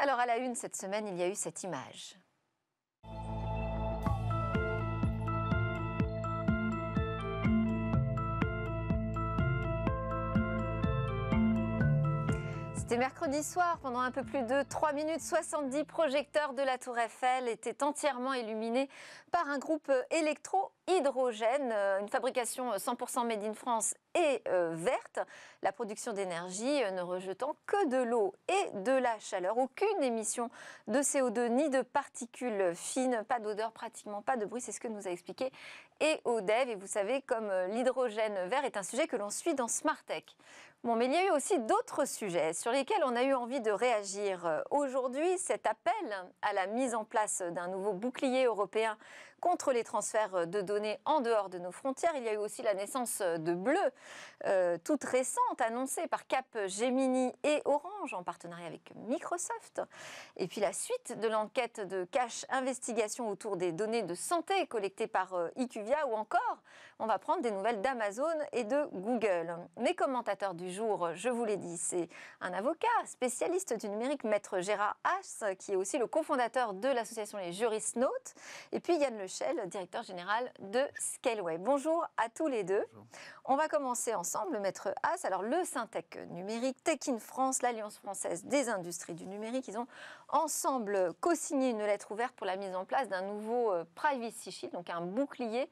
Alors à la une cette semaine, il y a eu cette image. C'était mercredi soir, pendant un peu plus de 3 minutes 70 projecteurs de la Tour Eiffel étaient entièrement illuminés par un groupe électro hydrogène, euh, une fabrication 100% euh, made in France et euh, verte, la production d'énergie ne rejetant que de l'eau et de la chaleur, aucune émission de CO2 ni de particules fines, pas d'odeur pratiquement, pas de bruit, c'est ce que nous a expliqué EODEV. Et vous savez, comme l'hydrogène vert est un sujet que l'on suit dans Smart Bon, mais il y a eu aussi d'autres sujets sur lesquels on a eu envie de réagir. Euh, aujourd'hui, cet appel à la mise en place d'un nouveau bouclier européen contre les transferts euh, de données en dehors de nos frontières. Il y a eu aussi la naissance euh, de Bleu, euh, toute récente, annoncée par Cap Gemini et Orange en partenariat avec Microsoft. Et puis la suite de l'enquête de Cash Investigation autour des données de santé collectées par IQVIA ou encore on va prendre des nouvelles d'Amazon et de Google. Mes commentateurs du jour, je vous l'ai dit, c'est un avocat spécialiste du numérique, maître Gérard Haas, qui est aussi le cofondateur de l'association Les Notes. et puis Yann Le Michel, directeur général de Scaleway. Bonjour à tous les deux. On va commencer ensemble, Maître As, Alors, le SynTech numérique, Tech in France, l'Alliance française des industries du numérique, ils ont ensemble co-signé une lettre ouverte pour la mise en place d'un nouveau euh, Privacy Shield, donc un bouclier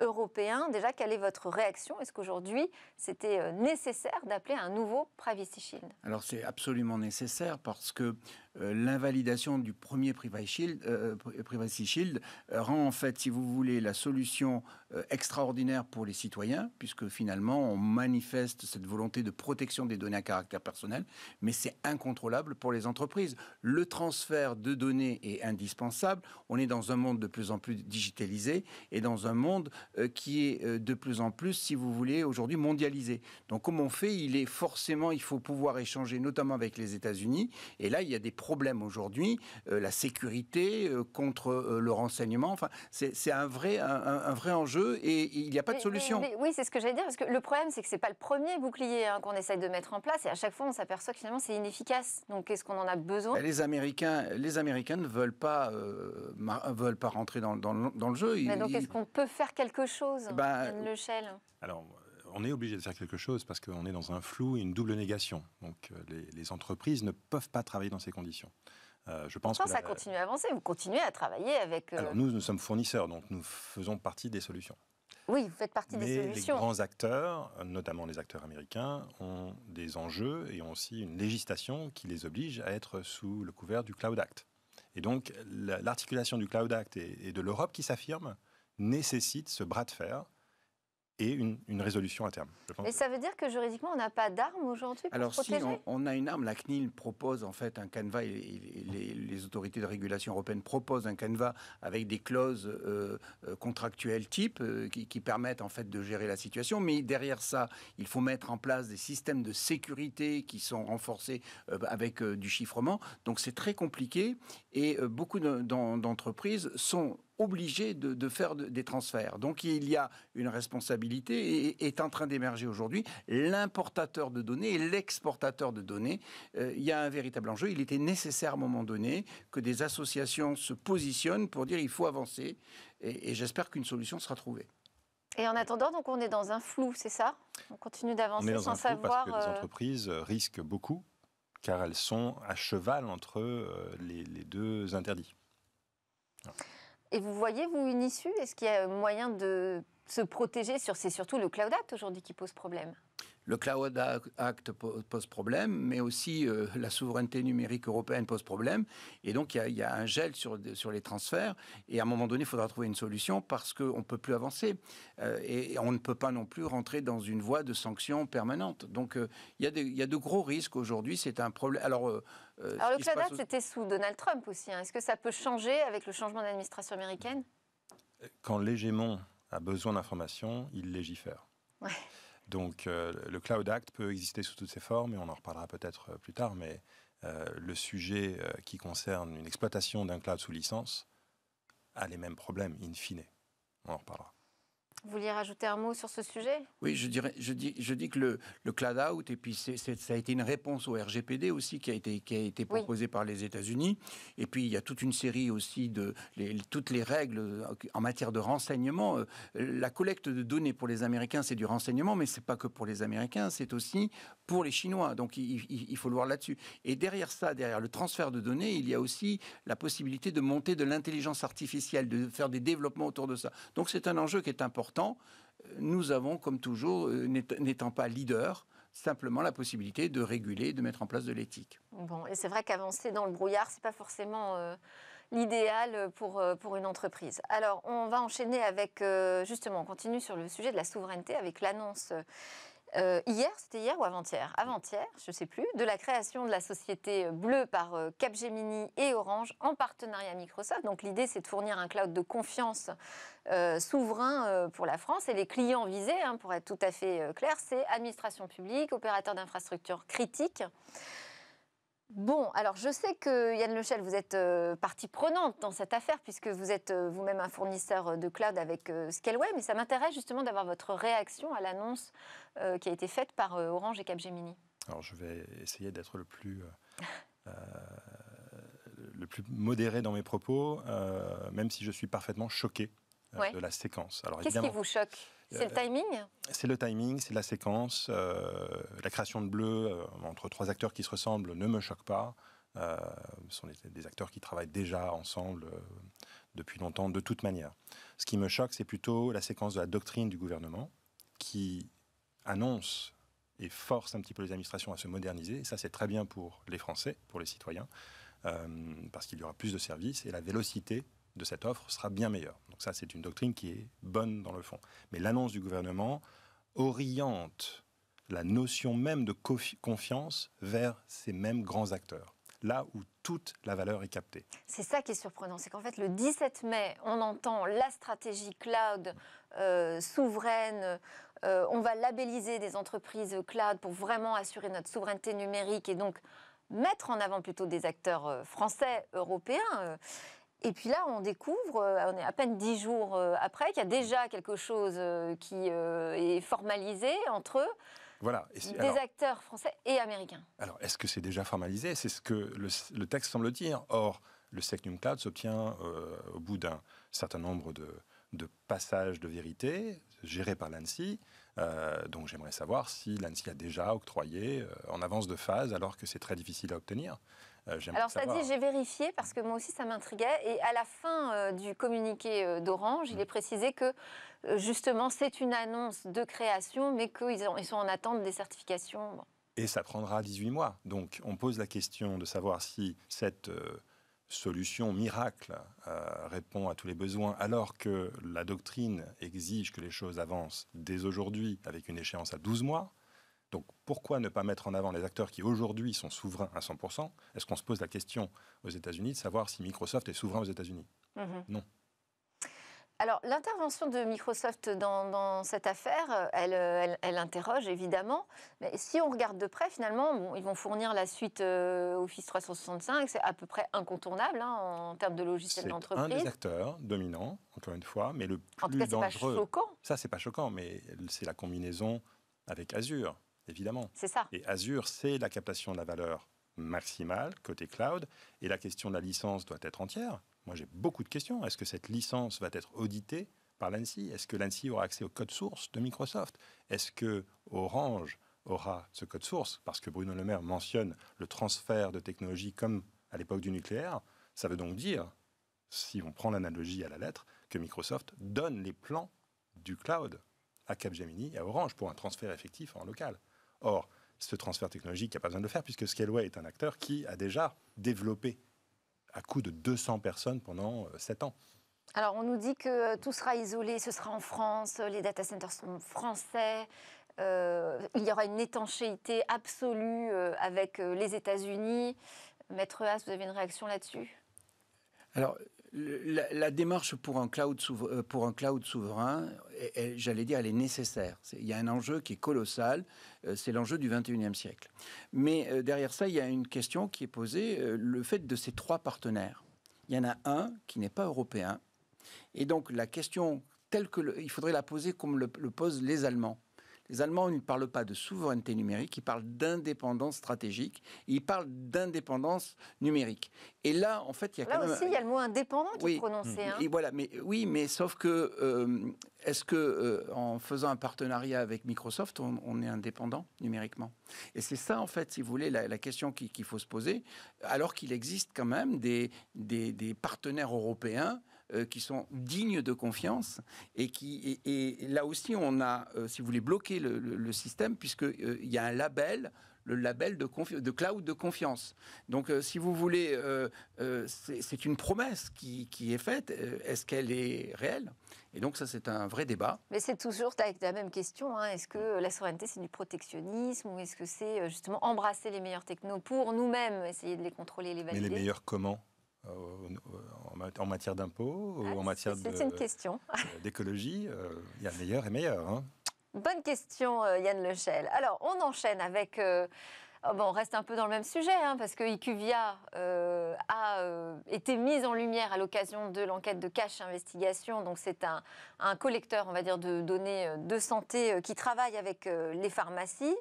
européen. Déjà, quelle est votre réaction Est-ce qu'aujourd'hui, c'était euh, nécessaire d'appeler un nouveau Privacy Shield Alors, c'est absolument nécessaire parce que euh, l'invalidation du premier Privacy Shield, Privacy Shield rend en fait, si vous voulez, la solution extraordinaire pour les citoyens, puisque finalement, on manifeste cette volonté de protection des données à caractère personnel, mais c'est incontrôlable pour les entreprises. Le transfert de données est indispensable. On est dans un monde de plus en plus digitalisé et dans un monde euh, qui est euh, de plus en plus, si vous voulez, aujourd'hui mondialisé. Donc, comme on fait, il est forcément, il faut pouvoir échanger, notamment avec les États-Unis. Et là, il y a des problèmes aujourd'hui, euh, la sécurité contre le renseignement. Enfin, c'est un vrai, un, vrai enjeu et, il n'y a pas de solution. oui, c'est ce que j'allais dire parce que le problème, c'est que c'est pas le premier bouclier hein, qu'on essaye de mettre en place et à chaque fois, on s'aperçoit que finalement, c'est inefficace. Donc, quest ce qu'on en a besoin ben, Les Américains les Américains ne veulent pas, euh, veulent pas rentrer dans, le jeu. Mais donc, est-ce qu'on peut faire quelque chose, eh bah, ben, Lechel Alors, on est obligé de faire quelque chose parce qu'on est dans un flou et une double négation. Donc, euh, les, entreprises ne peuvent pas travailler dans ces conditions. Euh, je pense ça continue à avancer. Vous continuez à travailler avec. Alors nous, nous sommes fournisseurs, donc nous faisons partie des solutions. Oui, vous faites partie mais des solutions. Les grands acteurs, notamment les acteurs américains, ont des enjeux et ont aussi une législation qui les oblige à être sous le couvert du Cloud Act. Et donc, l'articulation du Cloud Act et de l'Europe qui s'affirme nécessite ce bras de fer et une, résolution à terme. Mais Et ça veut dire que juridiquement, on n'a pas d'arme aujourd'hui pour Alors, si on, a une arme, la CNIL propose en fait un canevas, et, les, autorités de régulation européenne proposent un canevas avec des clauses euh, euh, contractuelles type euh, qui, permettent en fait de gérer la situation. Mais derrière ça, il faut mettre en place des systèmes de sécurité qui sont renforcés avec du chiffrement. Donc c'est très compliqué et beaucoup d'entreprises sont obligé de, faire des transferts. Donc il y a une responsabilité et est en train d'émerger aujourd'hui. L'importateur de données et l'exportateur de données, euh, il y a un véritable enjeu. Il était nécessaire à un moment donné que des associations se positionnent pour dire il faut avancer et, j'espère qu'une solution sera trouvée. Et en attendant, donc on est dans un flou, c'est ça On continue d'avancer sans savoir. Parce que les euh, entreprises risquent beaucoup car elles sont à cheval entre euh, les, deux interdits. Et vous voyez, vous, une issue Est-ce qu'il y a moyen de se protéger sur... C'est surtout le Cloud Act aujourd'hui qui pose problème le Cloud Act pose problème, mais aussi euh, la souveraineté numérique européenne pose problème. Et donc, il y, a un gel sur, les transferts. Et à un moment donné, il faudra trouver une solution parce qu'on ne peut plus avancer. Euh, et on ne peut pas non plus rentrer dans une voie de sanctions permanentes. Donc, euh, il y, a de gros risques aujourd'hui. C'est un problème. Alors, le Cloud Act, c'était sous Donald Trump aussi. Hein. Est-ce que ça peut changer avec le changement d'administration américaine Quand l'hégémon a besoin d'informations, il légifère. Donc euh, le Cloud Act peut exister sous toutes ses formes, et on en reparlera peut-être euh, plus tard, mais euh, le sujet qui concerne une exploitation d'un cloud sous licence a les mêmes problèmes, in fine. On en reparlera. Vous vouliez rajouter un mot sur ce sujet Oui, je, dirais, je, dis, je dis que le, le cloud out, et puis ça a été une réponse au RGPD aussi qui a été, qui a été proposé par les États-Unis. Et puis il y a toute une série aussi de toutes les règles euh, en matière de renseignement. Euh, la collecte de données pour les Américains, c'est du renseignement, mais c'est pas que pour les Américains, c'est aussi pour les Chinois. Donc il, il faut le voir là-dessus. Et derrière ça, derrière le transfert de données, il y a aussi la possibilité de monter de l'intelligence artificielle, de faire des développements autour de ça. Donc c'est un enjeu qui est important important, euh, nous avons, comme toujours, euh, n'étant pas leader, simplement la possibilité de réguler, de mettre en place de l'éthique. Bon, et c'est vrai qu'avancer dans le brouillard, c'est pas forcément euh, l'idéal pour, pour une entreprise. Alors, on va enchaîner avec, justement, on continue sur le sujet de la souveraineté avec l'annonce euh, hier, c'était hier ou avant-hier Avant-hier, je ne sais plus, de la création de la société euh, bleue par euh, Capgemini et Orange en partenariat Microsoft. Donc l'idée, c'est de fournir un cloud de confiance souverain pour la France. Et les clients visés, hein, pour être tout à fait clair, c'est administration publique, opérateurs d'infrastructures critiques. Bon, alors je sais que Yann Lechel, vous êtes euh, partie prenante dans cette affaire puisque vous êtes euh, vous-même un fournisseur euh, de cloud avec Scaleway, mais ça m'intéresse justement d'avoir votre réaction à l'annonce qui a été faite par Orange et Capgemini. Alors je vais essayer d'être le plus le plus modéré dans mes propos, même si je suis parfaitement choqué euh, de la séquence. Qu'est-ce qui vous choque euh, c'est le timing C'est le timing, c'est la séquence. Euh, la création de bleu entre trois acteurs qui se ressemblent ne me choque pas. ce sont des, des, acteurs qui travaillent déjà ensemble depuis longtemps, de toute manière. Ce qui me choque, c'est plutôt la séquence de la doctrine du gouvernement qui annonce et force un petit peu les administrations à se moderniser. Et ça, c'est très bien pour les Français, pour les citoyens, parce qu'il y aura plus de services et la vélocité de cette offre sera bien meilleure. Donc ça, c'est une doctrine qui est bonne dans le fond. Mais l'annonce du gouvernement oriente la notion même de confiance vers ces mêmes grands acteurs, là où toute la valeur est captée. C'est ça qui est surprenant, c'est qu'en fait le 17 mai, on entend la stratégie cloud euh, souveraine, euh, on va labelliser des entreprises cloud pour vraiment assurer notre souveraineté numérique et donc mettre en avant plutôt des acteurs euh, français, européens. Et puis là, on découvre, euh, on est à peine dix jours euh, après, qu'il y a déjà quelque chose euh, qui est formalisé entre voilà. des acteurs français et américains. Alors, est-ce que c'est déjà formalisé C'est ce que le, texte semble dire. Or, le Secnum Cloud s'obtient au bout d'un certain nombre de, passages de vérité gérés par l'ANSI euh, donc j'aimerais savoir si l'ANSI a déjà octroyé euh, en avance de phase alors que c'est très difficile à obtenir. Euh, alors ça dit, j'ai vérifié parce que moi aussi ça m'intriguait. Et à la fin du communiqué d'Orange, il mm. est précisé que justement c'est une annonce de création mais qu'ils ils sont en attente des certifications. Et ça prendra 18 mois. Donc on pose la question de savoir si cette solution miracle euh, répond à tous les besoins, alors que la doctrine exige que les choses avancent dès aujourd'hui avec une échéance à 12 mois. Donc pourquoi ne pas mettre en avant les acteurs qui aujourd'hui sont souverains à 100% Est-ce qu'on se pose la question aux États-Unis de savoir si Microsoft est souverain aux États-Unis mmh Non. Alors, l'intervention de Microsoft dans, cette affaire, euh, euh, elle, interroge évidemment. Mais si on regarde de près, finalement, ils vont fournir la suite euh, Office 365. C'est à peu près incontournable hein, en termes de logiciel d'entreprise. C'est un des acteurs dominants, encore une fois, mais le plus en tout dangereux. Pas choquant. Ça, c'est pas choquant, mais c'est la combinaison avec Azure, évidemment. C'est ça. Et Azure, c'est la captation de la valeur maximale côté cloud, et la question de la licence doit être entière. Moi, j'ai beaucoup de questions. Est-ce que cette licence va être auditée par l'ANSI Est-ce que l'ANSI aura accès au code source de Microsoft Est-ce que Orange aura ce code source Parce que Bruno Le Maire mentionne le transfert de technologie comme à l'époque du nucléaire. Ça veut donc dire, si on prend l'analogie à la lettre, que Microsoft donne les plans du cloud à Capgemini et à Orange pour un transfert effectif en local. Or, ce transfert technologique n'a pas besoin de le faire puisque Scaleway est un acteur qui a déjà développé à coup de 200 personnes pendant 7 euh, ans. Alors, on nous dit que tout sera isolé, ce sera en France, euh, les data centers sont français, euh, il y aura une étanchéité absolue avec les États-Unis. Maître Haas, vous avez une réaction là-dessus Alors, la, démarche pour un cloud, souverain, euh, pour un cloud souverain, j'allais dire, elle est nécessaire. Il y a un enjeu qui est colossal, euh, c'est l'enjeu du 21e siècle. Mais euh, derrière ça, il y a une question qui est posée, le fait de ces trois partenaires. Il y en a un qui n'est pas européen. Et donc la question telle que... il faudrait la poser comme le posent les Allemands. Les Allemands ne parlent pas de souveraineté numérique, ils parlent d'indépendance stratégique, ils parlent d'indépendance numérique. Et là, en fait, il y a là aussi, il y a le mot indépendant qui est prononcé. Mm. Hein. Et voilà, mais oui, mais sauf que euh, est-ce qu'en euh, faisant un partenariat avec Microsoft, on, est indépendant numériquement Et c'est ça, en fait, si vous voulez, la, question qu'il faut se poser, alors qu'il existe quand même des partenaires européens euh, qui sont dignes de confiance et qui et, là aussi on a, euh, si vous voulez, bloqué le, système puisque euh, il y a un label, le label de, de cloud de confiance. Donc, si vous voulez, c'est, une promesse qui, qui est faite. Est-ce qu'elle est réelle Et donc, ça, c'est un vrai débat. Mais c'est toujours avec la même question. Hein. Est-ce que la souveraineté, c'est du protectionnisme ou est-ce que c'est justement embrasser les meilleurs technos pour nous-mêmes, essayer de les contrôler, les valider les meilleurs comment euh, en matière d'impôts, ou ah, en matière euh, d'écologie, euh, il y a meilleur et meilleur. Hein. Bonne question, Yann Lechel. Alors, on enchaîne avec... Oh, bon, on reste un peu dans le même sujet, hein, parce que IQVIA a été mise en lumière à l'occasion de l'enquête de Cash Investigation. Donc, c'est un, un, collecteur, on va dire, de données de santé qui travaille avec les pharmacies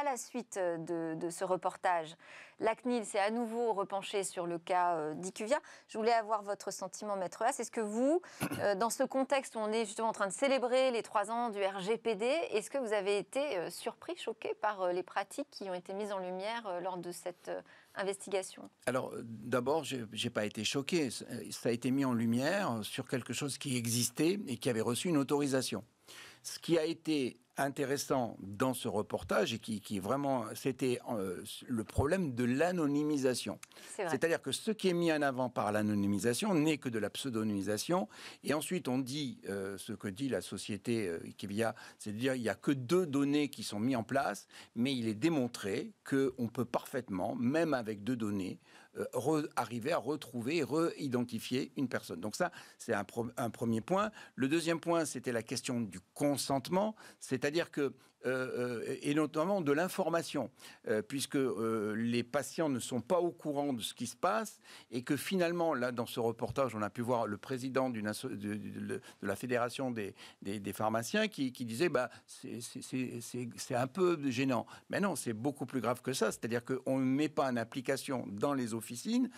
à la suite euh, de, ce reportage, la CNIL s'est à nouveau repenchée sur le cas euh, d'Icuvia. Je voulais avoir votre sentiment, Maître c'est Est-ce que vous, euh, dans ce contexte où on est justement en train de célébrer les trois ans du RGPD, est-ce que vous avez été surpris, choqué par les pratiques qui ont été mises en lumière lors de cette investigation Alors, d'abord, je n'ai pas été choqué. Ça a été mis en lumière sur quelque chose qui existait et qui avait reçu une autorisation. Ce qui a été intéressant dans ce reportage et qui, vraiment, c'était euh, le problème de l'anonymisation. C'est-à-dire que ce qui est mis en avant par l'anonymisation n'est que de la pseudonymisation. Et ensuite, on dit euh, ce que dit la société euh, Ikebia, c'est-à-dire il n'y a que deux données qui sont mises en place, mais il est démontré que on peut parfaitement, même avec deux données, euh, arriver à retrouver et re-identifier une personne. Donc ça, c'est un, premier point. Le deuxième point, c'était la question du consentement, c'est-à-dire que euh, euh, et notamment de l'information, euh, puisque les patients ne sont pas au courant de ce qui se passe et que finalement, là, dans ce reportage, on a pu voir le président de, de, la fédération des, pharmaciens qui, disait bah, c'est un peu gênant. Mais non, c'est beaucoup plus grave que ça. C'est-à-dire qu'on ne met pas en application dans les officines,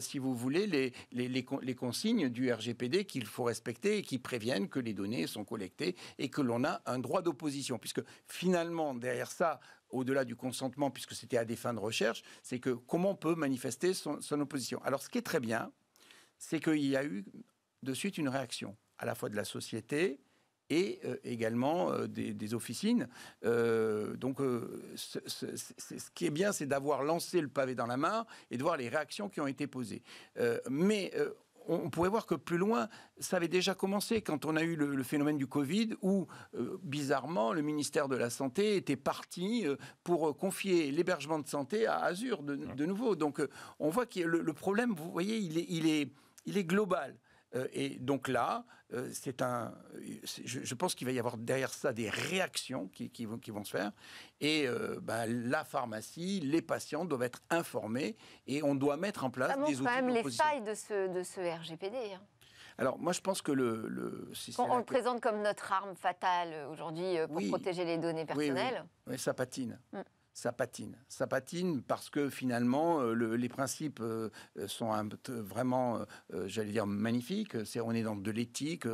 si vous voulez, les, les, les consignes du RGPD qu'il faut respecter et qui préviennent que les données sont collectées et que l'on a un droit d'opposition. Puisque finalement, derrière ça, au-delà du consentement, puisque c'était à des fins de recherche, c'est que comment on peut manifester son, opposition. Alors ce qui est très bien, c'est qu'il y a eu de suite une réaction, à la fois de la société, et euh, également euh, des, officines. Euh, donc, ce, ce, qui est bien, c'est d'avoir lancé le pavé dans la main et de voir les réactions qui ont été posées. mais on pourrait voir que plus loin, ça avait déjà commencé quand on a eu le, phénomène du Covid, où euh, bizarrement, le ministère de la Santé était parti euh, pour euh, confier l'hébergement de santé à Azure de, nouveau. Donc on voit que le, problème, vous voyez, il est global. Euh, et donc là, euh, c'est un. Je, pense qu'il va y avoir derrière ça des réactions qui, vont, se faire. Et euh, bah, la pharmacie, les patients doivent être informés et on doit mettre en place ça montre quand même les failles de ce, RGPD. Hein. Alors, moi, je pense que le. le on, le présente comme notre arme fatale aujourd'hui pour protéger les données personnelles. Oui, ça patine. Mm ça patine. Ça patine parce que finalement, euh, les principes euh, euh, sont vraiment, j'allais dire, magnifiques. C'est on est dans de l'éthique,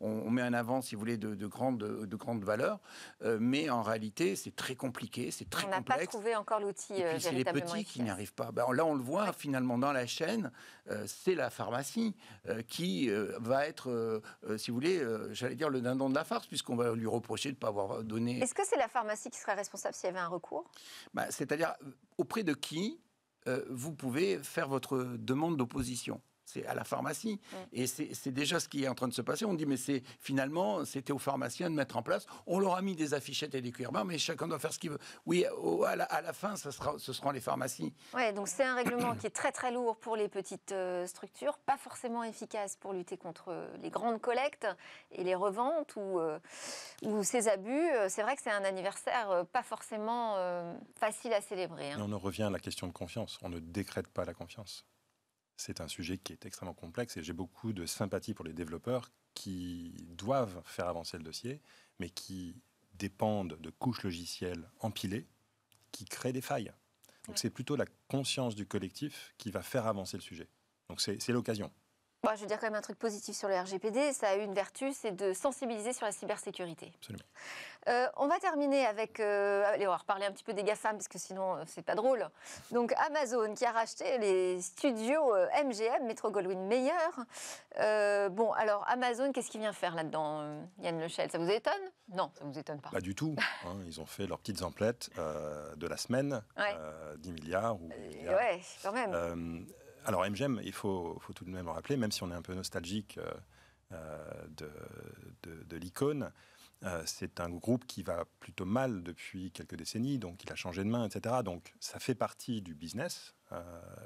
on, met en avant, si vous voulez, de, grandes, de grandes valeurs. mais en réalité, c'est très compliqué, c'est très on complexe. On n'a pas trouvé encore l'outil puis C'est les petits qui n'y arrivent pas. Ben, là, on le voit finalement dans la chaîne, c'est la pharmacie qui va être, si vous voulez, j'allais dire, le dindon de la farce, puisqu'on va lui reprocher de ne pas avoir donné... Est-ce que c'est la pharmacie qui serait responsable s'il y avait un recours bah, c'est-à-dire euh, auprès de qui euh, vous pouvez faire votre demande d'opposition c'est à la pharmacie. Et c'est déjà ce qui est en train de se passer. On dit, mais c'est finalement, c'était aux pharmaciens de mettre en place. On leur a mis des affichettes et des cuir mais chacun doit faire ce qu'il veut. Oui, à, la, fin, ce seront les pharmacies. Oui, donc c'est un règlement qui est très très lourd pour les petites euh, structures, pas forcément efficace pour lutter contre euh, les grandes collectes et les reventes ou, euh, ces abus. C'est vrai que c'est un anniversaire pas forcément facile à célébrer. Hein. on en revient à la question de confiance. On ne décrète pas la confiance c'est un sujet qui est extrêmement complexe et j'ai beaucoup de sympathie pour les développeurs qui doivent faire avancer le dossier, mais qui dépendent de couches logicielles empilées qui créent des failles. Donc c'est plutôt la conscience du collectif qui va faire avancer le sujet. Donc c'est l'occasion. Bah, je veux dire quand même un truc positif sur le RGPD, ça a eu une vertu, c'est de sensibiliser sur la cybersécurité. Absolument. Euh, on va terminer avec, euh, allez, on va reparler un petit peu des GAFAM, parce que sinon euh, c'est pas drôle. Donc Amazon qui a racheté les studios MGM, Metro Goldwyn Mayer. bon, alors Amazon, qu'est-ce qu'il vient faire là-dedans, Yann Lechel Ça vous étonne Non, ça vous étonne pas. Pas du tout. Hein. ils ont fait leurs petites emplettes de la semaine, 10 milliards Milliards. ouais, quand même alors MGM, il faut, tout de même en rappeler, même si on est un peu nostalgique euh, euh, de, l'icône, euh, c'est un groupe qui va plutôt mal depuis quelques décennies, donc il a changé de main, etc. Donc ça fait partie du business,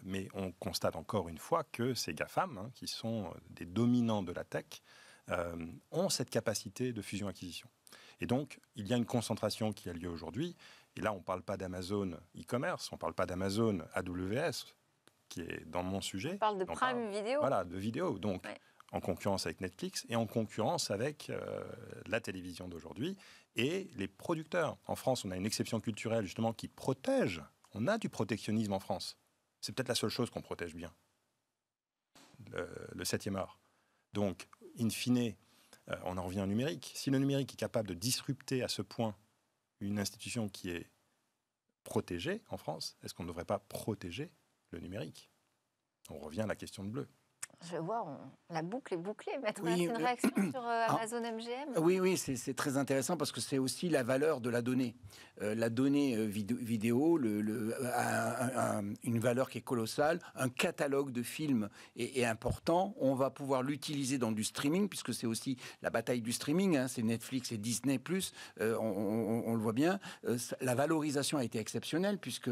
mais on constate encore une fois que ces GAFAM, hein, qui sont des dominants de la tech, ont cette capacité de fusion-acquisition. Et donc, il y a une concentration qui a lieu aujourd'hui. Et là, on ne parle pas d'Amazon e-commerce, on ne parle pas d'Amazon AWS, qui est dans mon sujet. On parle de Prime Vidéo. Voilà, de vidéo. Donc, en concurrence avec Netflix et en concurrence avec euh, la télévision d'aujourd'hui et les producteurs. En France, on a une exception culturelle justement qui protège. On a du protectionnisme en France. C'est peut-être la seule chose qu'on protège bien. Le, septième art. Donc, in fine, euh, on en revient au numérique. Si le numérique est capable de disrupter à ce point une institution qui est protégée en France, est-ce qu'on ne devrait pas protéger le numérique. On revient à la question de bleu. Je vois, la boucle est bouclée. Maître, oui, une euh, réaction sur euh, ah. Amazon MGM Oui, oui, c'est très intéressant parce que c'est aussi la valeur de la donnée. Euh, la donnée vidéo le, a une valeur qui est colossale. Un catalogue de films est, important. On va pouvoir l'utiliser dans du streaming puisque c'est aussi la bataille du streaming. Hein. c'est Netflix et Disney+. On, on, le voit bien. la valorisation a été exceptionnelle puisque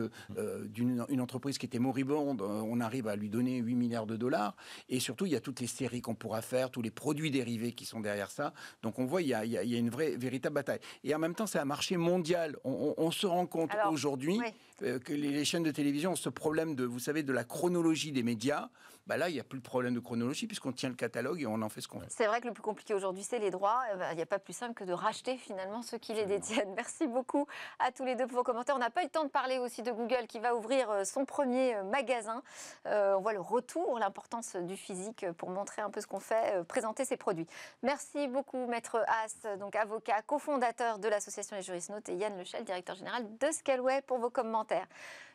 d'une entreprise qui était moribonde, on arrive à lui donner 8 milliards de dollars. Et et surtout, il y a toutes les séries qu'on pourra faire, tous les produits dérivés qui sont derrière ça. Donc on voit, il y a, une vraie, véritable bataille. Et en même temps, c'est un marché mondial. On, se rend compte aujourd'hui euh, que les, chaînes de télévision ont ce problème de, vous savez, de la chronologie des médias. Bah là, il n'y a plus de problème de chronologie puisqu'on tient le catalogue et on en fait ce qu'on veut. C'est vrai que le plus compliqué aujourd'hui, c'est les droits. Eh ben, il n'y a pas plus simple que de racheter finalement ceux qui les détiennent. Merci beaucoup à tous les deux pour vos commentaires. On n'a pas eu le temps de parler aussi de Google qui va ouvrir euh, son premier euh, magasin. on voit le retour, l'importance du physique pour montrer un peu ce qu'on fait, présenter ses produits. Merci beaucoup, Maître Haas, donc avocat, cofondateur de l'association Les Juristes Notes et Yann Lechel, directeur général de Scaleway pour vos commentaires.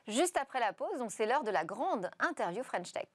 Juste après la pause, c'est l'heure de la grande interview French Tech.